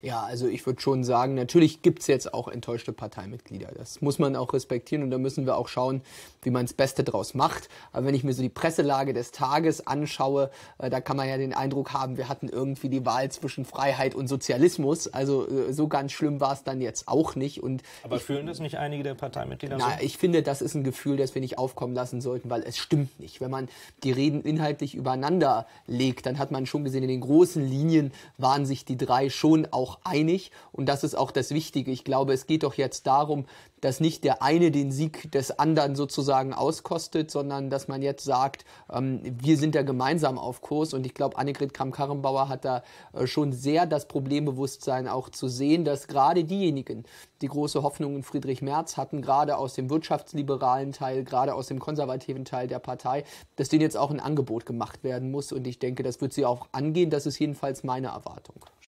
Ja, also ich würde schon sagen, natürlich gibt es jetzt auch enttäuschte Parteimitglieder. Das muss man auch respektieren und da müssen wir auch schauen, wie man das Beste draus macht. Aber wenn ich mir so die Presselage des Tages anschaue, äh, da kann man ja den Eindruck haben, wir hatten irgendwie die Wahl zwischen Freiheit und Sozialismus. Also äh, so ganz schlimm war es dann jetzt auch nicht. Und Aber ich, fühlen das nicht einige der Parteimitglieder? Na, so? ich finde, das ist ein Gefühl, das wir nicht aufkommen lassen sollten, weil es stimmt nicht. Wenn man die Reden inhaltlich übereinander legt, dann hat man schon gesehen, in den großen Linien waren sich die drei schon auch auch einig und das ist auch das Wichtige. Ich glaube, es geht doch jetzt darum, dass nicht der eine den Sieg des anderen sozusagen auskostet, sondern dass man jetzt sagt, ähm, wir sind da gemeinsam auf Kurs und ich glaube, Annegret Kramp-Karrenbauer hat da äh, schon sehr das Problembewusstsein auch zu sehen, dass gerade diejenigen, die große Hoffnung in Friedrich Merz hatten, gerade aus dem wirtschaftsliberalen Teil, gerade aus dem konservativen Teil der Partei, dass denen jetzt auch ein Angebot gemacht werden muss und ich denke, das wird sie auch angehen, das ist jedenfalls meine Erwartung.